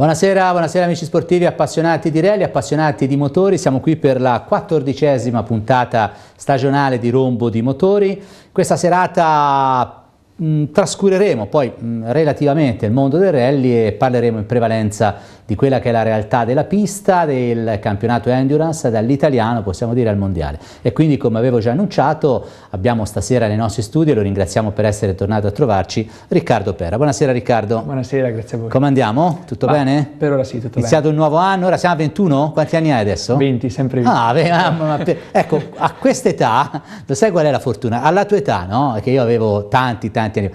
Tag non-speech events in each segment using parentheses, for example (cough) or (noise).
Buonasera, buonasera amici sportivi, appassionati di rally, appassionati di motori, siamo qui per la quattordicesima puntata stagionale di Rombo di Motori. Questa serata Mh, mm, trascureremo poi mh, mm, relativamente il mondo del rally e parleremo in prevalenza di quella che è la realtà della pista, del campionato endurance, dall'italiano possiamo dire al mondiale. E quindi come avevo già annunciato abbiamo stasera nei nostri studi e lo ringraziamo per essere tornato a trovarci Riccardo Perra. Buonasera Riccardo. Buonasera, grazie a voi. Come andiamo? Tutto Va, bene? Per ora sì, tutto Iniziato bene. Iniziato un nuovo anno, ora siamo a 21? Quanti anni hai adesso? 20, sempre 20. Ah, beh, ah, ecco, a quest'età, lo sai qual è la fortuna? Alla tua età, no? Che io avevo tanti, tanti avanti,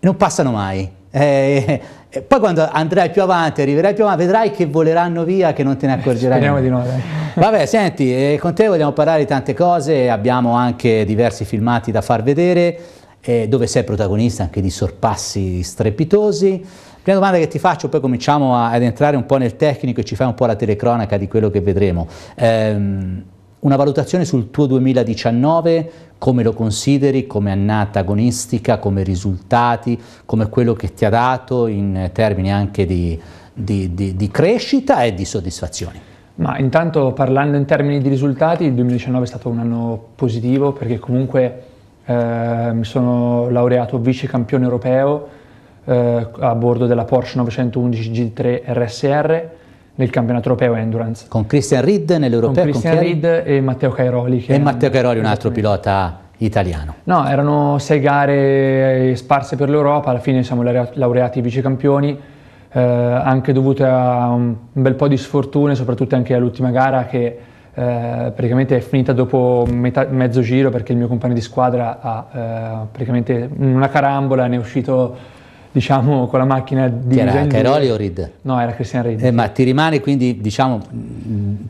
non passano mai. Eh, eh, eh, poi quando andrai più avanti, arriverai più avanti, vedrai che voleranno via, che non te ne accorgerai. Speriamo di no, dai. (laughs) Vabbè, senti, eh, con te vogliamo parlare di tante cose, abbiamo anche diversi filmati da far vedere, eh, dove sei protagonista anche di sorpassi strepitosi. Prima domanda che ti faccio, poi cominciamo a, ad entrare un po' nel tecnico e ci fai un po' la telecronaca di quello che vedremo. Ehm, una valutazione sul tuo 2019, come lo consideri, come annata agonistica, come risultati, come quello che ti ha dato in termini anche di, di, di, di crescita e di soddisfazione. Ma intanto parlando in termini di risultati, il 2019 è stato un anno positivo perché comunque eh, mi sono laureato vice campione europeo eh, a bordo della Porsche 911 G3 RSR nel campionato europeo Endurance. Con Christian Reed nell'europeo? Con Christian con Reed e Matteo Cairoli. e Matteo Cairoli, un altro pilota italiano. No, erano sei gare eh, sparse per l'Europa, alla fine siamo laureati vicecampioni, eh, anche dovute a un bel po' di sfortune, soprattutto anche all'ultima gara che eh, praticamente è finita dopo metà, mezzo giro perché il mio compagno di squadra ha eh, praticamente una carambola ne è uscito diciamo, con la macchina di... Chi era Cairoli o Reed? No, era Christian Reed. Eh, ma ti rimane quindi, diciamo,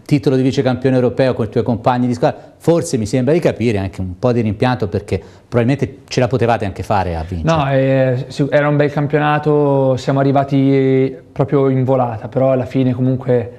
titolo di vice campione europeo con i tuoi compagni di squadra, forse mi sembra di capire anche un po' di rimpianto perché probabilmente ce la potevate anche fare a vincere. No, eh, era un bel campionato, siamo arrivati proprio in volata, però alla fine comunque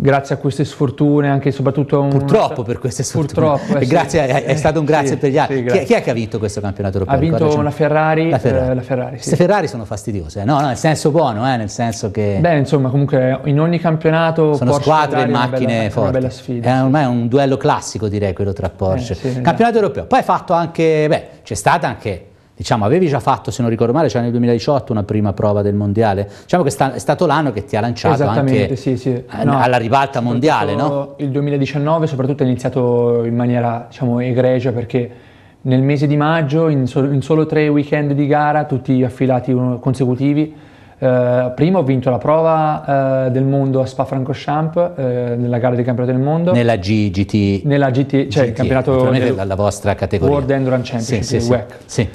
grazie a queste sfortune, anche e soprattutto... Un... Purtroppo per queste sfortune. Purtroppo, eh, grazie, sì, è, è, stato un grazie sì, per gli altri. Sì, chi, chi, è che ha vinto questo campionato europeo? Ha vinto una Ferrari. La Ferrari. Eh, la Ferrari Queste Ferrari sono fastidiose, eh. no, no, nel senso buono, eh, nel senso che... Beh, insomma, comunque in ogni campionato... Sono Porsche, squadre e macchine bella, forti. È una bella sfida. È ormai un duello classico, direi, quello tra eh, Porsche. campionato esatto. europeo. Poi è fatto anche... Beh, c'è stata anche diciamo, avevi già fatto, se non ricordo male, cioè nel 2018 una prima prova del mondiale. Diciamo che sta, è stato l'anno che ti ha lanciato anche sì, sì. Eh, no, alla ribalta mondiale, no? Il 2019 soprattutto è iniziato in maniera, diciamo, egregia perché nel mese di maggio, in, so in solo tre weekend di gara, tutti affilati consecutivi, Uh, prima ho vinto la prova uh, del mondo a Spa Francochamp uh, nella gara di campionato del mondo nella GGT nella GT, cioè GT, il campionato della vostra categoria World Endurance Championship sì, sì, sì. WEC sì.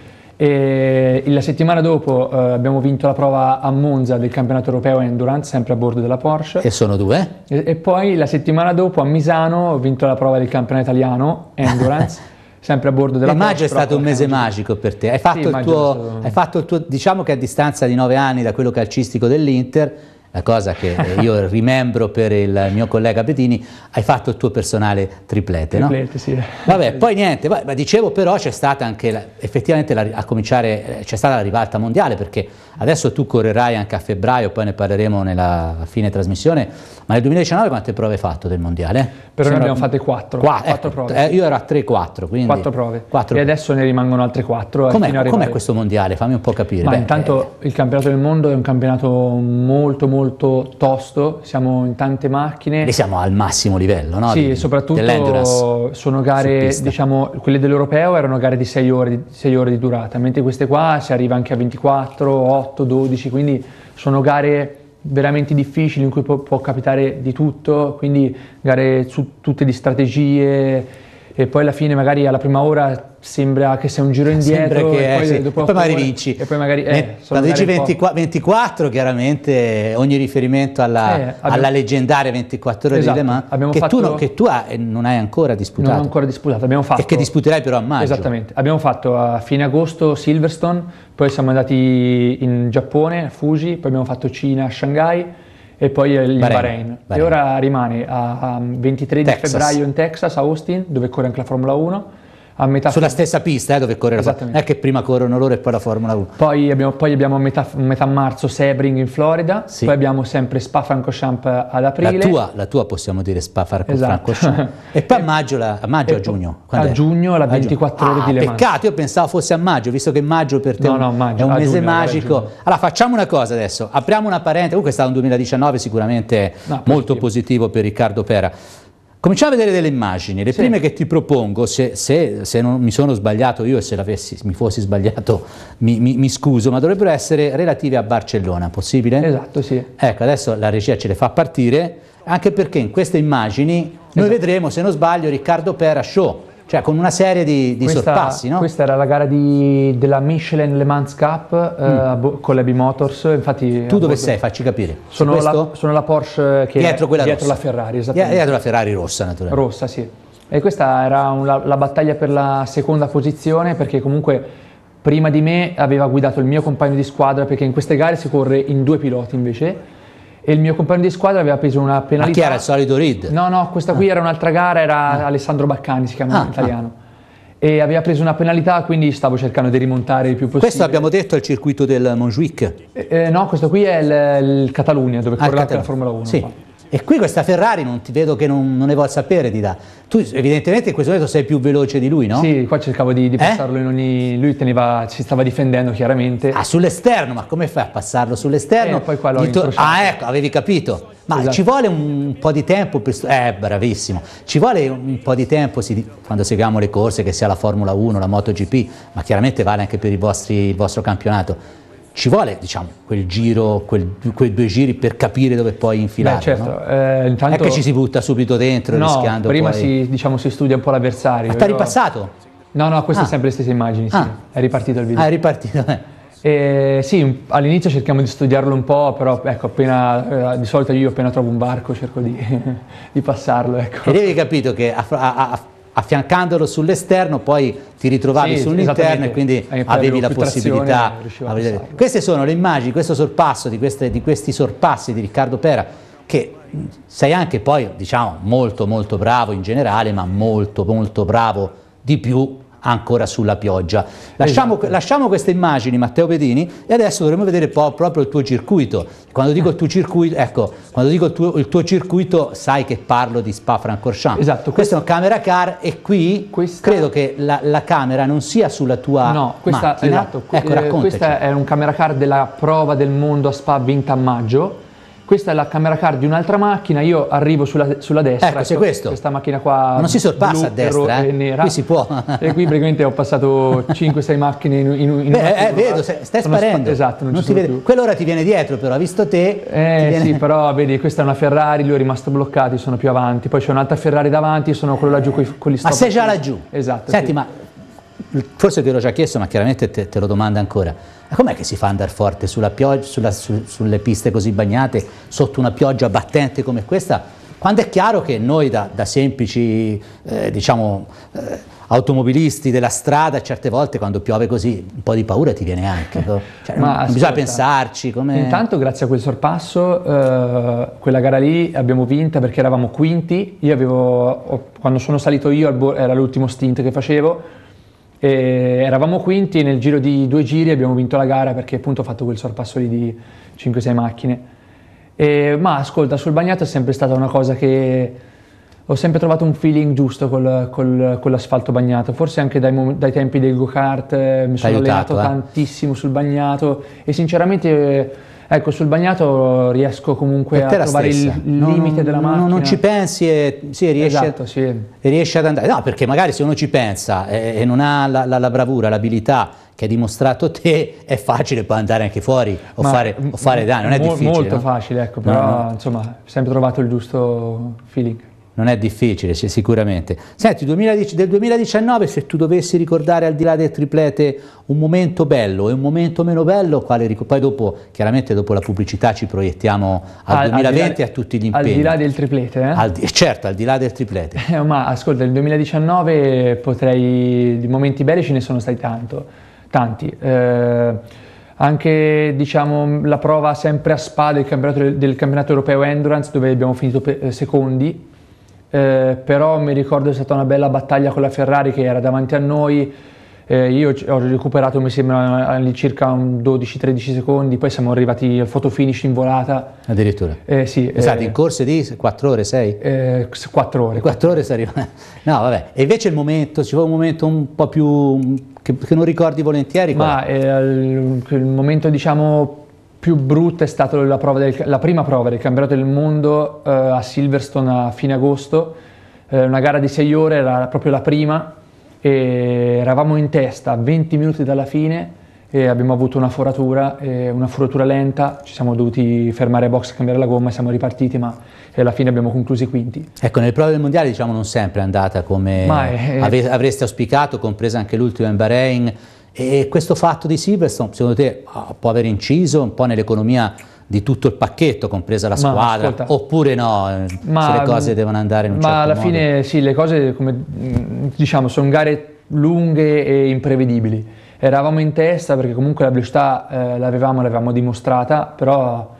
E la settimana dopo eh, abbiamo vinto la prova a Monza del campionato europeo Endurance, sempre a bordo della Porsche. E sono due. E, e poi la settimana dopo a Misano ho vinto la prova del campionato italiano Endurance. (laughs) sempre a bordo della e Porsche. Maggio è stato un mese magico per te. Hai fatto, sì, il tuo, stato... hai fatto il tuo, diciamo che a distanza di nove anni da quello calcistico dell'Inter, la cosa che io (laughs) rimembro per il mio collega Bedini, hai fatto il tuo personale triplete, triplete no? sì. Vabbè, poi niente, ma dicevo però c'è stata anche, la, effettivamente la, a cominciare, eh, c'è stata la rivalta mondiale, perché adesso tu correrai anche a febbraio, poi ne parleremo nella fine trasmissione, ma nel 2019 quante prove hai fatto del mondiale? Però ne abbiamo fatte 4. 4, 4 eh, prove. Eh, io ero a 3-4, quindi... 4 prove. 4. E adesso ne rimangono altre 4. Eh, com'è, com questo mondiale? Fammi un po' capire. Ma Beh, intanto eh, il campionato del mondo è un campionato molto molto molto tosto, siamo in tante macchine. E siamo al massimo livello, no? Sì, e soprattutto sono gare, diciamo, quelle dell'Europeo erano gare di 6 ore, ore di durata, mentre queste qua si arriva anche a 24, 8, 12, quindi sono gare veramente difficili in cui può, può capitare di tutto, quindi gare su tutte di strategie, e poi alla fine magari alla prima ora sembra che sia un giro indietro che, e, poi, sì. dopo e poi magari vinci e poi magari eh, la legge 24, 24, chiaramente ogni riferimento alla, eh, abbiamo, alla leggendaria 24 ore esatto, di Le Mans che, fatto, tu non, che, tu hai, non hai ancora disputato non ho ancora disputato abbiamo fatto, e che disputerai però a maggio esattamente abbiamo fatto a fine agosto Silverstone poi siamo andati in Giappone a Fuji poi abbiamo fatto Cina a Shanghai e poi il Bahrain. Bahrain. Bahrain. E ora rimane a, a 23 Texas. di febbraio in Texas, a Austin, dove corre anche la Formula 1 a metà... Sulla stessa pista eh, dove correre, non è che prima corrono loro e poi la Formula 1. Poi abbiamo, poi abbiamo a metà, metà, marzo Sebring in Florida, sì. poi abbiamo sempre Spa-Francorchamps ad aprile. La tua, la tua possiamo dire Spa-Francorchamps. Esatto. e poi a maggio, la, a, maggio a giugno. a è? giugno la 24 ore ah, di Le Mans. Peccato, io pensavo fosse a maggio, visto che maggio per te no, no, maggio, è un mese giugno, magico. Allora, allora facciamo una cosa adesso, apriamo una parente, comunque è stato un 2019 sicuramente no, molto positivo per Riccardo Pera. Cominciamo a vedere delle immagini, le sì. prime che ti propongo, se, se, se, non mi sono sbagliato io e se mi fossi sbagliato mi, mi, mi, scuso, ma dovrebbero essere relative a Barcellona, possibile? Esatto, sì. Ecco, adesso la regia ce le fa partire, anche perché in queste immagini esatto. noi vedremo, se non sbaglio, Riccardo Pera Show, cioè con una serie di, di questa, sorpassi. No? Questa era la gara di, della Michelin Le Mans Cup eh, mm. con l'EB Motors. Infatti, tu dove sei? Facci capire. Sono la, sono la, Porsche che dietro, è, dietro la Ferrari, esattamente. Dietro la Ferrari rossa, naturalmente. Rossa, sì. E questa era una, la battaglia per la seconda posizione perché comunque prima di me aveva guidato il mio compagno di squadra perché in queste gare si corre in due piloti invece e il mio compagno di squadra aveva preso una penalità. Ma chi era il solito Reed? No, no, questa qui ah. era un'altra gara, era ah. Alessandro Baccani, si chiama ah, in ah. italiano. E aveva preso una penalità, quindi stavo cercando di rimontare il più possibile. Questo abbiamo detto è il circuito del Montjuic? Eh, eh no, questo qui è il, il Catalunia, dove ah, corre la Formula 1. Sì. Qua. E qui questa Ferrari non ti vedo che non, non ne vuol sapere di da. Tu evidentemente in questo momento sei più veloce di lui, no? Sì, qua cercavo di, di eh? passarlo eh? in ogni... Lui teneva, ci stava difendendo chiaramente. Ah, sull'esterno, ma come fai a passarlo sull'esterno? Eh, poi qua l'ho to- Ah, ecco, avevi capito. Ma esatto. ci vuole un po' di tempo per... eh, bravissimo. Ci vuole un po' di tempo si, quando seguiamo le corse, che sia la Formula 1, la MotoGP, ma chiaramente vale anche per vostri, il vostro campionato ci vuole diciamo, quel giro, quel, quei due giri per capire dove poi infilare. Beh, certo. No? Eh, intanto... È che ci si butta subito dentro no, rischiando. Prima poi... si, diciamo, si, studia un po' l'avversario. Ma ah, però... t'ha ripassato? No, no, queste ah. sono sempre le stesse immagini. Sì. Ah. È ripartito il video. Ah, è ripartito. Eh, sì, all'inizio cerchiamo di studiarlo un po', però ecco, appena, eh, di solito io appena trovo un barco cerco di, (laughs) di passarlo. Ecco. E devi capito che a, a, a affiancandolo sull'esterno, poi ti ritrovavi sì, sull'interno e quindi avevi la possibilità. Queste sono le immagini, questo sorpasso di, queste, di, questi sorpassi di Riccardo Pera, che sei anche poi, diciamo, molto molto bravo in generale, ma molto molto bravo di più ancora sulla pioggia. Lasciamo, esatto. lasciamo queste immagini, Matteo Pedini, e adesso dovremo vedere proprio il tuo circuito. Quando dico il tuo circuito, ecco, quando dico il tuo, il tuo circuito, sai che parlo di Spa Francorchamps. Esatto. Questa, questa è una camera car e qui questa... credo che la, la, camera non sia sulla tua no, questa, macchina. Esatto. Ecco, eh, questa è un camera car della prova del mondo a Spa vinta a maggio questa è la camera card di un'altra macchina, io arrivo sulla, sulla destra. Ecco, c'è ecco, questo. Questa macchina qua. Non si sorpassa a destra, eh? e nera. Qui si può. e qui praticamente ho passato 5-6 (laughs) macchine in, in, in Beh, una eh, vedo, stai sparendo. Sp- esatto, non, non si vede. Più. Quell'ora ti viene dietro però, visto te. Eh viene... sì, (laughs) però vedi, questa è una Ferrari, lui è rimasto bloccato, sono più avanti. Poi c'è un'altra Ferrari davanti, sono quello laggiù con gli stop. Ma sei già laggiù. Esatto. Senti, sì. ma forse te l'ho già chiesto, ma chiaramente te, te lo domanda ancora. Ma com'è che si fa andare forte sulla pioggia, sulla, su, sulle piste così bagnate, sotto una pioggia battente come questa? Quando è chiaro che noi da, da semplici, eh, diciamo, eh, automobilisti della strada, certe volte quando piove così un po' di paura ti viene anche. (laughs) Cioè, Ma ascolta, bisogna pensarci. Come... Intanto grazie a quel sorpasso, eh, quella gara lì abbiamo vinta perché eravamo quinti. Io avevo, quando sono salito io, era l'ultimo stint che facevo, e eravamo quinti e nel giro di due giri abbiamo vinto la gara perché appunto ho fatto quel sorpasso lì di 5-6 macchine. E, ma ascolta, sul bagnato è sempre stata una cosa che ho sempre trovato un feeling giusto col, col, con l'asfalto bagnato, forse anche dai, dai tempi del go-kart eh, mi sono aiutato, allenato eh? tantissimo sul bagnato e sinceramente Ecco, sul bagnato riesco comunque a trovare stessa. il non, limite della macchina. Non ci pensi e sì, riesci, esatto, sì. riesci, ad andare. No, perché magari se uno ci pensa e, e non ha la, la, la bravura, l'abilità che hai dimostrato te, è facile poi andare anche fuori o Ma, fare, fare danni, non è mo, difficile. Molto no? facile, ecco, però no, no. insomma, ho sempre trovato il giusto feeling non è difficile, sì, sicuramente. Senti, 2010, del 2019, se tu dovessi ricordare al di là del triplete un momento bello e un momento meno bello, quale ric- poi dopo, chiaramente dopo la pubblicità ci proiettiamo al, al 2020 e a tutti gli impegni. Al di là del triplete? Eh? Al di- eh, certo, al di là del triplete. (laughs) ma ascolta, nel 2019 potrei, di momenti belli ce ne sono stati tanto, tanti. Eh, anche diciamo, la prova sempre a spada del campionato, del campionato europeo Endurance dove abbiamo finito eh, secondi eh, però mi ricordo è stata una bella battaglia con la Ferrari che era davanti a noi, eh, io ho recuperato mi sembra all'incirca 12-13 secondi, poi siamo arrivati al photo finish in volata. Addirittura? Eh, sì. Esatto, eh, in corse di 4 ore, 6? Eh, 4 ore. 4 ore si arriva. (laughs) No, vabbè. E invece il momento, ci fu un momento un po' più... che, che non ricordi volentieri? Qual? Ma eh, il, il momento diciamo più brutta è stata la, prova del, la prima prova del campionato del mondo eh, a Silverstone a fine agosto, eh, una gara di 6 ore, era proprio la prima, e eravamo in testa 20 minuti dalla fine e abbiamo avuto una foratura, eh, una foratura lenta, ci siamo dovuti fermare a box, cambiare la gomma e siamo ripartiti, ma eh, alla fine abbiamo concluso i quinti. Ecco, nel prove del mondiale diciamo non sempre è andata come è, è... avreste auspicato, compresa anche l'ultima in Bahrain, e questo fatto di Silverstone, secondo te, ah, può aver inciso un po' nell'economia di tutto il pacchetto, compresa la squadra, ascolta, oppure no, ma, le cose mm, devono andare in un ma certo alla fine sì, le cose come mm, diciamo sono gare lunghe e imprevedibili. Eravamo in testa perché comunque la velocità eh, l'avevamo, l'avevamo dimostrata, però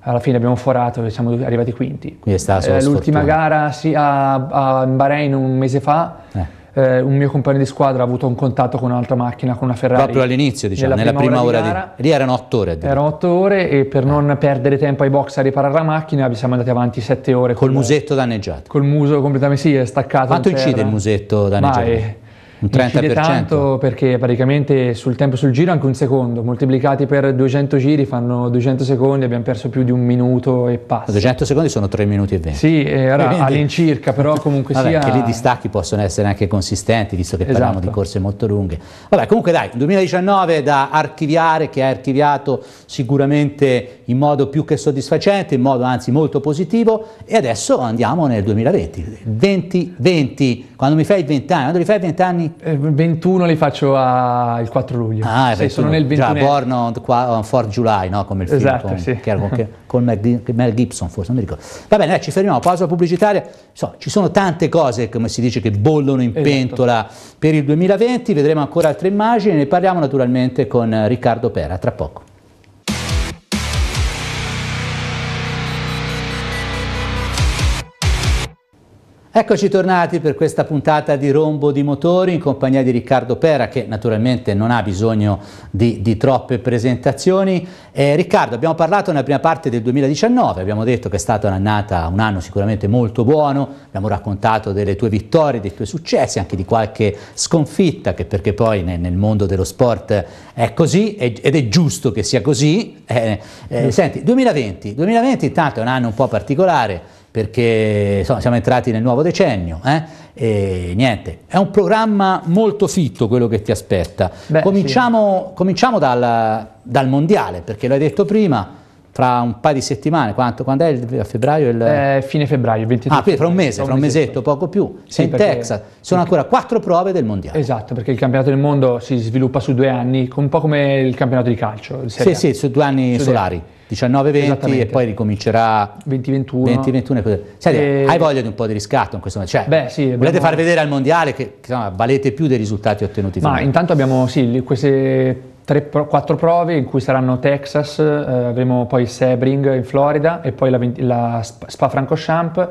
alla fine abbiamo forato e siamo arrivati quinti. Quindi è stata eh, l'ultima gara sì, a, a Bahrain un mese fa. Eh eh, un mio compagno di squadra ha avuto un contatto con un'altra macchina, con una Ferrari. Proprio all'inizio, diciamo, nella, nella prima, prima, ora, ora di, di... Lì erano otto ore. Erano otto ore e per non perdere tempo ai box a riparare la macchina siamo andati avanti sette ore. Col, col musetto danneggiato. Col muso completamente, sì, è staccato. Quanto incide il musetto danneggiato? Ma è un 30%? tanto perché praticamente sul tempo sul giro anche un secondo, moltiplicati per 200 giri fanno 200 secondi, abbiamo perso più di un minuto e passa. 200 secondi sono 3 minuti e 20. Sì, era eh, all'incirca, però comunque (laughs) Vabbè, sia... Che lì i distacchi possono essere anche consistenti, visto che esatto. parliamo di esatto. corse molto lunghe. Vabbè, comunque dai, 2019 da archiviare, che ha archiviato sicuramente in modo più che soddisfacente, in modo anzi molto positivo, e adesso andiamo nel 2020. 2020 quando mi fai 20 anni? Quando li fai 20 anni? 21 li faccio a... il 4 luglio. Ah, sì, 21, sono nel 21. Già, Born on, on 4 July, no? Come il film esatto, con, sì. con, che, (laughs) con Mel, Gibson, forse, non mi ricordo. Va bene, eh, ci fermiamo, pausa pubblicitaria. So, ci sono tante cose, come si dice, che bollono in esatto. pentola per il 2020. Vedremo ancora altre immagini, ne parliamo naturalmente con Riccardo Pera, tra poco. Eccoci tornati per questa puntata di Rombo di Motori in compagnia di Riccardo Pera che naturalmente non ha bisogno di, di troppe presentazioni. Eh, Riccardo, abbiamo parlato nella prima parte del 2019, abbiamo detto che è stata un'annata, un anno sicuramente molto buono, abbiamo raccontato delle tue vittorie, dei tuoi successi, anche di qualche sconfitta che perché poi nel, nel mondo dello sport è così ed è giusto che sia così. Eh, eh, senti, 2020, 2020 intanto è un anno un po' particolare perché insomma, siamo entrati nel nuovo decennio. Eh? E niente, è un programma molto fitto quello che ti aspetta. Beh, cominciamo, sì. cominciamo dal, dal mondiale, perché l'hai detto prima, tra un paio di settimane, quanto, quando è il, a febbraio? Il... Eh, fine febbraio, 23. Ah, quindi fra un mese, fra un mesetto, poco più, sì, sei in Texas, sono ancora quattro prove del mondiale. Esatto, perché il campionato del mondo si sviluppa su due anni, un po' come il campionato di calcio. Sì, sì, su due anni su solari. 19-20 e poi ricomincerà 20-21 Senti, e... hai voglia di un po' di riscatto in questo momento? Cioè, Beh, sì, abbiamo... Volete far vedere al mondiale che, che insomma, valete più dei risultati ottenuti? Ma intanto abbiamo sì, queste tre, quattro prove in cui saranno Texas, eh, avremo poi Sebring in Florida e poi la, la Spa Francochamp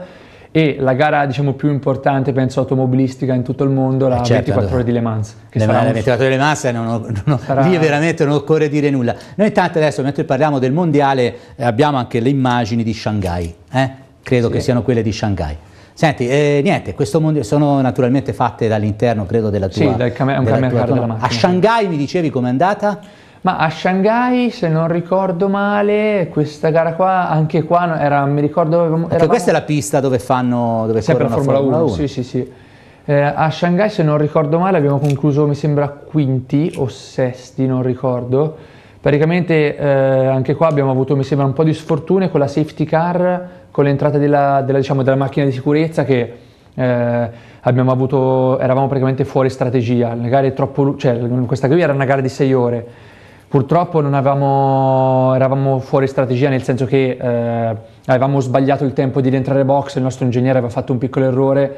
e la gara diciamo, più importante penso automobilistica in tutto il mondo la eh, certo, 24 ore di Le Mans che le, sarà la 24 ore di Le Mans non, non, non, sarà... lì veramente non occorre dire nulla noi intanto adesso mentre parliamo del mondiale eh, abbiamo anche le immagini di Shanghai eh? credo sì. che siano quelle di Shanghai Senti, eh, niente, questo mondo sono naturalmente fatte dall'interno, credo, della tua... Sì, dal cam- della un camera tua, tua, della macchina. A Shanghai mi dicevi com'è andata? Ma a Shanghai, se non ricordo male, questa gara qua, anche qua, era, mi ricordo... Eravamo, Perché questa è la pista dove fanno... Dove sempre la Formula, Formula 1, 1. Sì, sì, sì. Eh, a Shanghai, se non ricordo male, abbiamo concluso, mi sembra, quinti o sesti, non ricordo Praticamente eh, anche qua abbiamo avuto, mi sembra, un po' di sfortune con la safety car, con l'entrata della, della, diciamo, della macchina di sicurezza che eh, avuto, eravamo praticamente fuori strategia, la gara troppo, cioè, questa qui era una gara di 6 ore, purtroppo avevamo, eravamo fuori strategia nel senso che eh, avevamo sbagliato il tempo di rientrare box, il nostro ingegnere aveva fatto un piccolo errore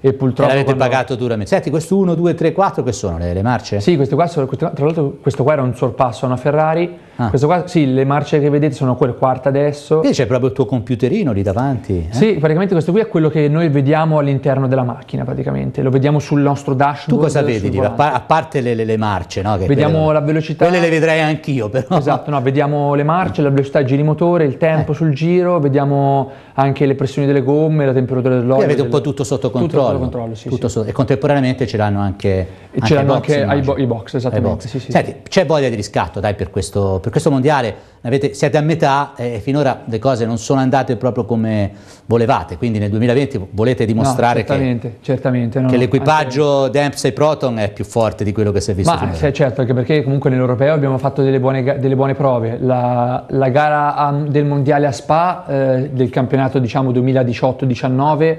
e purtroppo... l'avete quando... pagato duramente. Senti, questo 1, 2, 3, 4 che sono le, le marce? Sì, questo qua tra l'altro questo qua era un sorpasso a una Ferrari, Ah. Questo qua, sì, le marce che vedete sono quel quarta adesso. Qui c'è proprio il tuo computerino lì davanti. Eh? Sì, praticamente questo qui è quello che noi vediamo all'interno della macchina, praticamente. Lo vediamo sul nostro dashboard. Tu cosa vedi? Dico, a parte le, le, le marce, no? vediamo quelle, la velocità. Quelle le vedrei anch'io, però. Esatto, no, vediamo le marce, la velocità del giri motore, il tempo eh. sul giro, vediamo anche le pressioni delle gomme, la temperatura dell'olio. Qui avete un po' tutto sotto controllo. Tutto sotto controllo, sì. sì. Sotto, e contemporaneamente ce l'hanno anche, anche, ce l'hanno anche box, i box, esattamente. I box. Sì, sì. Senti, c'è voglia di riscatto, dai, per questo per questo mondiale avete, siete a metà e finora le cose non sono andate proprio come volevate, quindi nel 2020 volete dimostrare no, certamente, che, certamente, no, che l'equipaggio anche... Dempsey Proton è più forte di quello che si è visto. Ma sì, certo, anche perché comunque nell'Europeo abbiamo fatto delle buone, delle buone prove. La, la gara a, um, del mondiale a Spa eh, del campionato diciamo 2018-19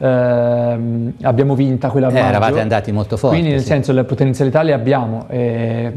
Uh, ehm, abbiamo vinta quella eh, maggio. eravate andati molto forti quindi nel sì. senso le potenzialità le abbiamo eh,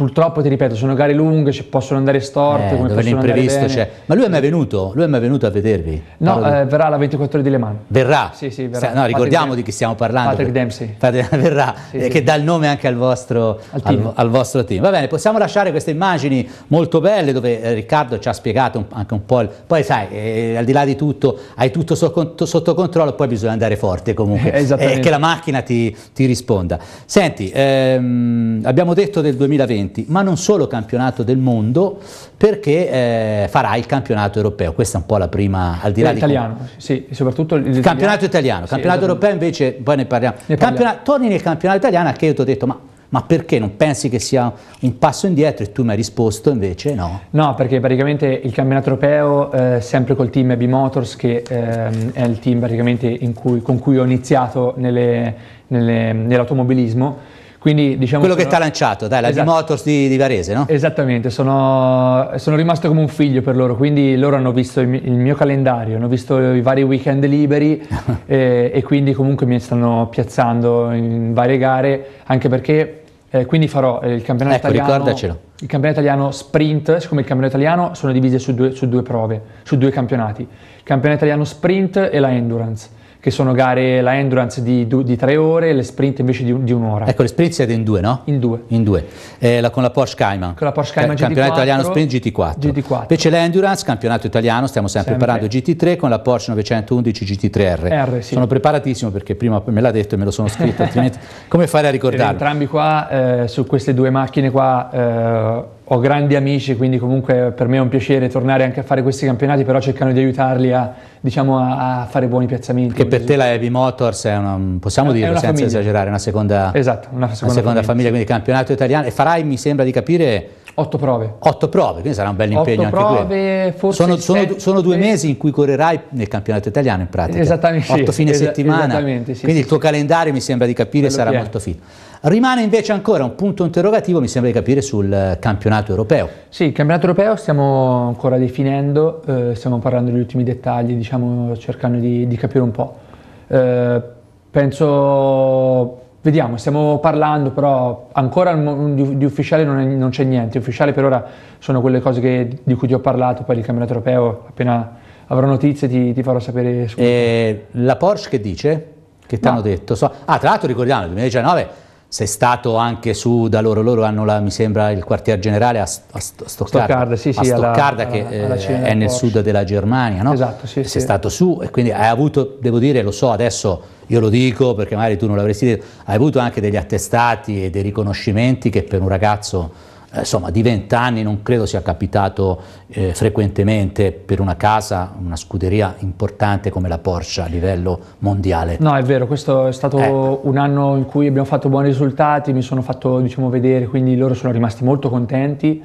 purtroppo ti ripeto sono gare lunghe ci possono andare storte eh, come dove l'imprevisto c'è ma lui è mai venuto lui è mai venuto a vedervi no eh, verrà alla 24 ore di Le Mans verrà sì sì verrà no, ricordiamo Patrick di chi stiamo parlando Patrick Dempsey (laughs) Patrick, verrà sì, eh, sì. che dà il nome anche al vostro, al, al, al vostro team. va bene possiamo lasciare queste immagini molto belle dove eh, Riccardo ci ha spiegato un, anche un po' il, poi sai eh, al di là di tutto hai tutto so, sotto controllo poi bisogna andare forte comunque (laughs) e eh, che la macchina ti, ti risponda senti ehm, abbiamo detto del 2020 2020, ma non solo campionato del mondo, perché eh, farà il campionato europeo. Questa è un po' la prima, al di là l'italiano, eh, di... sì, soprattutto il campionato italiano. Sì, campionato esatto. europeo invece, poi ne parliamo. Ne parliamo. Campiona... torni nel campionato italiano che io ti ho detto, ma ma perché non pensi che sia un passo indietro? E tu mi hai risposto invece no. No, perché praticamente il campionato europeo, eh, sempre col team B Motors, che eh, è il team praticamente cui, con cui ho iniziato nelle, nelle, nell'automobilismo, quindi, diciamo, Quello sono... che ha lanciato, dai, la esatto. Motors di, di, Varese, no? Esattamente, sono, sono, rimasto come un figlio per loro, quindi loro hanno visto il, mio, il mio calendario, hanno visto i vari weekend liberi (laughs) eh, e quindi comunque mi stanno piazzando in varie gare, anche perché eh, quindi farò eh, il campionato ecco, italiano. Ricordacelo. Il campionato italiano sprint, siccome il campionato italiano sono divise su due, su due prove, su due campionati. Il campionato italiano sprint e la endurance che sono gare, la endurance di, di tre ore e le sprint invece di, di, un'ora. Ecco, le sprint siete in due, no? In due. In due. Eh, la, con la Porsche Cayman. Con la Porsche Cayman GT4. Eh, campionato italiano sprint GT4. GT4. Invece l'endurance, campionato italiano, stiamo sempre, sempre. preparando GT3 con la Porsche 911 GT3R. R, sì. Sono preparatissimo perché prima me l'ha detto e me lo sono scritto, (laughs) altrimenti come fare a ricordarlo? entrambi qua, eh, su queste due macchine qua... Eh, ho grandi amici, quindi comunque per me è un piacere tornare anche a fare questi campionati, però cercando di aiutarli a, diciamo, a fare buoni piazzamenti. Che per te la Heavy Motors è una, possiamo è, senza famiglia. esagerare, una seconda, esatto, una seconda, una seconda famiglia, famiglia quindi campionato italiano. E farai, mi sembra di capire... Otto prove. Otto prove, quindi sarà un bel impegno Otto anche prove, quello. Sono, sono, sono, due mesi in cui correrai nel campionato italiano in pratica. Esattamente. Otto sì, fine es settimana. Sì, quindi sì, il tuo calendario mi sembra di capire quello sarà molto fino. Rimane invece ancora un punto interrogativo, mi sembra di capire, sul eh, campionato europeo. Sì, il campionato europeo stiamo ancora definendo, eh, stiamo parlando degli ultimi dettagli, diciamo, cercando di, di capire un po'. Eh, penso, vediamo, stiamo parlando, però ancora di, di ufficiale non, è, non, c'è niente. Ufficiale per ora sono quelle cose che, di cui ti ho parlato, poi il campionato europeo appena avrò notizie ti, ti farò sapere. E eh, la Porsche che dice? Che ti hanno detto? So, ah, tra l'altro ricordiamo, 2019 sei stato anche su, da loro, loro hanno la, mi sembra il quartier generale a, a Stoccarda, Stoccarda, sì, sì, a Stoccarda alla, che alla, alla eh, è nel sud della Germania, no? Esatto, sì, sei sì. stato su e quindi hai avuto, devo dire, lo so adesso, io lo dico perché magari tu non l'avresti detto, hai avuto anche degli attestati e dei riconoscimenti che per un ragazzo eh, insomma di vent'anni non credo sia capitato eh, frequentemente per una casa, una scuderia importante come la Porsche a livello mondiale. No è vero, questo è stato eh. un anno in cui abbiamo fatto buoni risultati, mi sono fatto diciamo, vedere, quindi loro sono rimasti molto contenti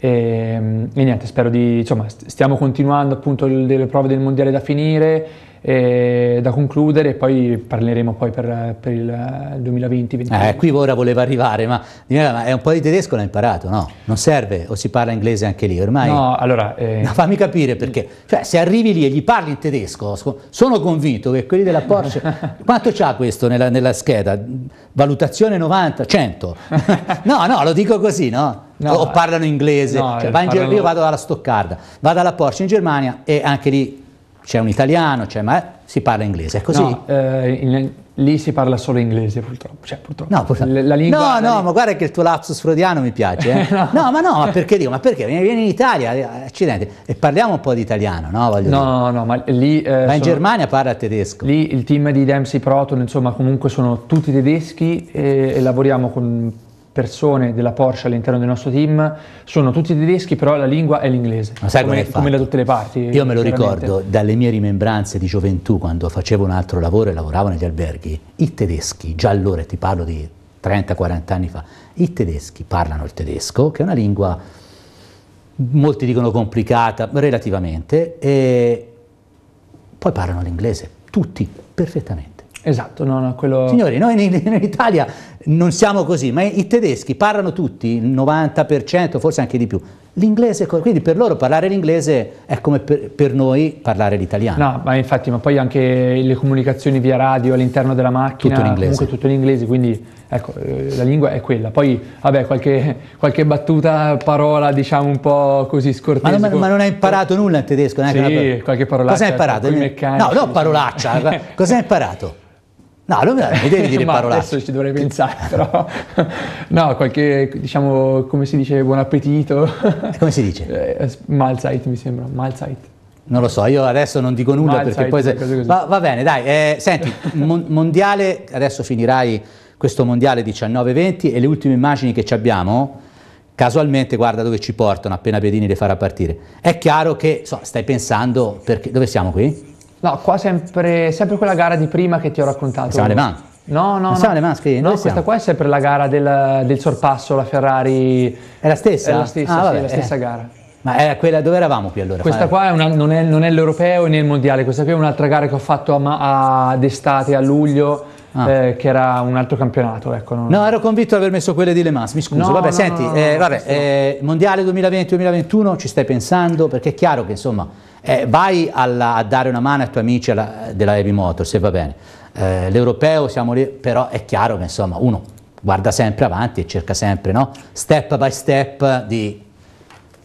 e, ehm, e, niente, spero di, insomma, stiamo continuando appunto le prove del mondiale da finire, e, eh, da concludere e poi parleremo poi per, per il 2020. Eh, qui ora volevo arrivare, ma è un po' di tedesco l'ha imparato, no? Non serve o si parla inglese anche lì ormai? No, allora... Eh, no, fammi capire perché, cioè se arrivi lì e gli parli in tedesco, sono convinto che quelli della Porsche, (laughs) quanto c'ha questo nella, nella scheda? Valutazione 90, 100? (laughs) no, no, lo dico così, no? no, o parlano inglese. No, cioè, eh, in parlano... Io vado alla Stoccarda, vado alla Porsche in Germania e anche lì c'è un italiano, c'è, ma eh, si parla inglese, è così? No, eh, in, lì si parla solo inglese purtroppo, cioè, purtroppo. No, purtroppo. La, la lingua, no, la no lingua... ma guarda che il tuo lapsus freudiano mi piace, eh? (laughs) no. no. ma no, ma perché dico, ma perché vieni in Italia, eh, accidente, e parliamo un po' di italiano, no? Voglio no, dire. no, ma lì... ma sono... in Germania parla tedesco. Lì il team di Dempsey Proton, insomma, comunque sono tutti tedeschi e, e lavoriamo con persone della Porsche all'interno del nostro team sono tutti tedeschi, però la lingua è l'inglese, come, come, da tutte le parti. Io me lo ricordo dalle mie rimembranze di gioventù, quando facevo un altro lavoro e lavoravo negli alberghi, i tedeschi, già allora ti parlo di 30-40 anni fa, i tedeschi parlano il tedesco, che è una lingua, molti dicono complicata, relativamente, e poi parlano l'inglese, tutti perfettamente. Esatto, no, no, quello... Signori, noi in, in, in Italia non siamo così, ma i tedeschi parlano tutti, il 90%, forse anche di più, l'inglese, quindi per loro parlare l'inglese è come per, per, noi parlare l'italiano. No, ma infatti, ma poi anche le comunicazioni via radio all'interno della macchina, tutto in inglese. comunque tutto in inglese, quindi ecco, eh, la lingua è quella. Poi, vabbè, qualche, qualche battuta, parola, diciamo un po' così scortese. Ma, ma, ma non hai imparato nulla in tedesco? Neanche sì, una... qualche parolaccia. Cosa hai imparato? No, non parolaccia, cosa hai imparato? (laughs) No, allora mi devi (laughs) dire parolacce. adesso ci dovrei pensare, (laughs) però... no, qualche, diciamo, come si dice, buon appetito. (laughs) come si dice? Eh, Malzeit, mi sembra, Malzeit. Non lo so, io adesso non dico nulla Malzeit, perché poi... Se... Va, va, bene, dai, eh, senti, mon- mondiale, adesso finirai questo mondiale 19-20 e le ultime immagini che ci abbiamo casualmente guarda dove ci portano appena Bedini le farà partire. È chiaro che so, stai pensando perché dove siamo qui? No, qua sempre, sempre quella gara di prima che ti ho raccontato. Siamo Mans. No, no, no. Maschi, no questa qua è sempre la gara del, del, sorpasso, la Ferrari. È la stessa? È la stessa, ah, sì, vabbè, la stessa eh. gara. Ma è quella dove eravamo qui allora? Questa qua è una, non, è, non, è, l'europeo né il mondiale, questa qui è un'altra gara che ho fatto a, a, ad estate, a luglio, ah. eh, che era un altro campionato. Ecco, non... No, ero convinto di aver messo quelle di Le Mans, mi scuso. No, vabbè, no, senti, eh, vabbè, eh, mondiale 2020-2021 ci stai pensando? Perché è chiaro che insomma eh, vai alla, a dare una mano ai tuoi amici alla, della Heavy Motor, se va bene. Eh, l'europeo siamo lì, però è chiaro che insomma uno guarda sempre avanti e cerca sempre, no? Step by step di...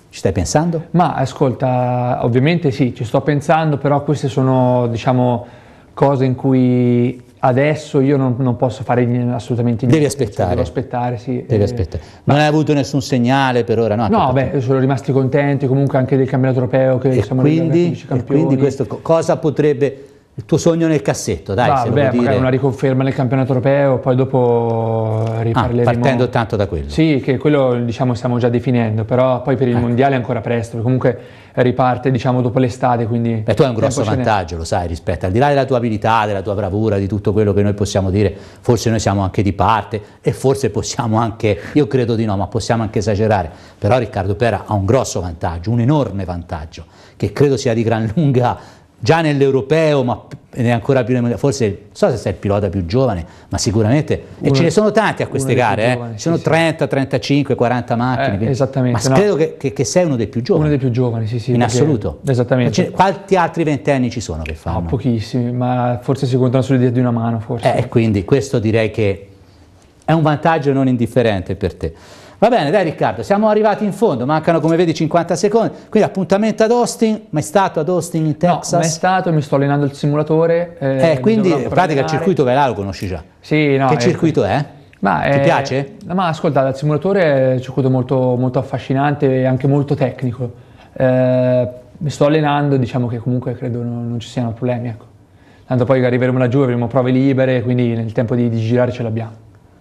Ci stai pensando? Ma ascolta, ovviamente sì, ci sto pensando, però queste sono, diciamo, cose in cui adesso io non, non posso fare assolutamente niente. Devi aspettare. devo aspettare, sì. Devi eh, aspettare. Non hai avuto nessun segnale per ora, no? No, beh, sono rimasti contenti comunque anche del campionato europeo che e siamo quindi, quindi questo cosa potrebbe il tuo sogno nel cassetto, dai. Ah, beh, magari una riconferma nel campionato europeo, poi dopo ah, riparleremo. Ah, partendo tanto da quello. Sì, che quello diciamo stiamo già definendo, però poi per il ecco. mondiale è ancora presto, comunque riparte diciamo dopo l'estate, quindi... Beh, tu hai un grosso vantaggio, lo sai, rispetto al di là della tua abilità, della tua bravura, di tutto quello che noi possiamo dire, forse noi siamo anche di parte e forse possiamo anche, io credo di no, ma possiamo anche esagerare, però Riccardo Pera ha un grosso vantaggio, un enorme vantaggio, che credo sia di gran lunga già nell'europeo, ma è ancora più nel, forse non so se sei il pilota più giovane, ma sicuramente una, e ce ne sono tanti a queste gare, eh. giovani, ci sono 30, 35, 40 macchine, eh, esattamente, ma no. credo che, che, che, sei uno dei più giovani. Uno dei più giovani, sì, sì, in perché, assoluto. Esattamente. quanti altri ventenni ci sono che fanno? No, pochissimi, ma forse si contano sulle dita di una mano, forse. Eh, quindi questo direi che è un vantaggio non indifferente per te. Va bene, dai Riccardo, siamo arrivati in fondo, mancano come vedi 50 secondi, quindi appuntamento ad Austin, ma è stato ad Austin in Texas? No, ma è stato, mi sto allenando il simulatore. Eh, eh quindi in pratica il circuito ve lo conosci già. Sì, no. Che è... Eh, circuito è? Ma Ti è... piace? Ma ascolta, il simulatore è un circuito molto, molto affascinante e anche molto tecnico. Eh, mi sto allenando, diciamo che comunque credo non, non ci siano problemi, ecco. Tanto poi arriveremo laggiù, avremo prove libere, quindi nel tempo di, di girare ce l'abbiamo.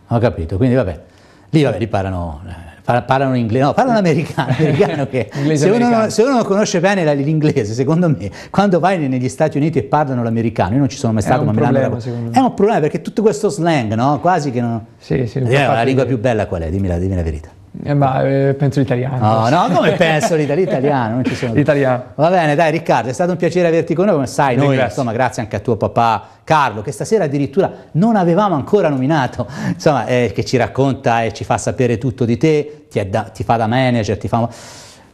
Ho capito, quindi vabbè. Lì vabbè, lì parlano, eh, parlano inglese, no, parlano americano, (laughs) americano che se uno, americano. se, uno, non conosce bene l'inglese, secondo me, quando vai negli Stati Uniti e parlano l'americano, io non ci sono mai stato, ma problema, me È un problema perché tutto questo slang, no? Quasi che non... Sì, sì, eh, la lingua più bella qual è? Dimmi la, dimmi la verità. Eh, ma eh, penso l'italiano. No, ah, no, come (laughs) penso l'italiano, non ci sono L'italiano. Va bene, dai Riccardo, è stato un piacere averti con noi, come sai, noi, grazie. insomma, grazie anche a tuo papà Carlo, che stasera addirittura non avevamo ancora nominato, (laughs) insomma, eh, che ci racconta e ci fa sapere tutto di te, ti, da, ti fa da manager, ti fa...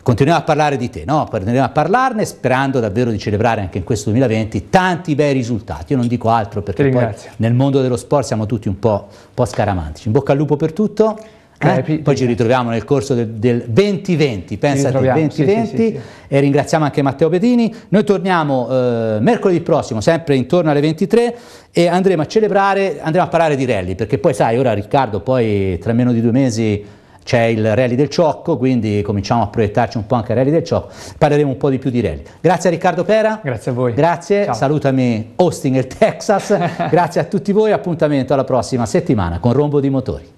Continuiamo a parlare di te, no? Continuiamo a parlarne sperando davvero di celebrare anche in questo 2020 tanti bei risultati. Io non dico altro perché nel mondo dello sport siamo tutti un po', un po' scaramantici. In bocca al lupo per tutto. Eh? Poi ci ritroviamo nel corso del, del 2020, pensa 2020, sì, sì, sì, e ringraziamo anche Matteo Pedini. Noi torniamo eh, mercoledì prossimo, sempre intorno alle 23, e andremo a celebrare, andremo a parlare di rally, perché poi sai, ora Riccardo, poi tra meno di due mesi c'è il rally del Ciocco, quindi cominciamo a proiettarci un po' anche al rally del Ciocco, parleremo un po' di più di rally. Grazie a Riccardo Pera. Grazie a voi. Grazie, Ciao. salutami Austin e Texas, (laughs) grazie a tutti voi, appuntamento alla prossima settimana con Rombo di Motori.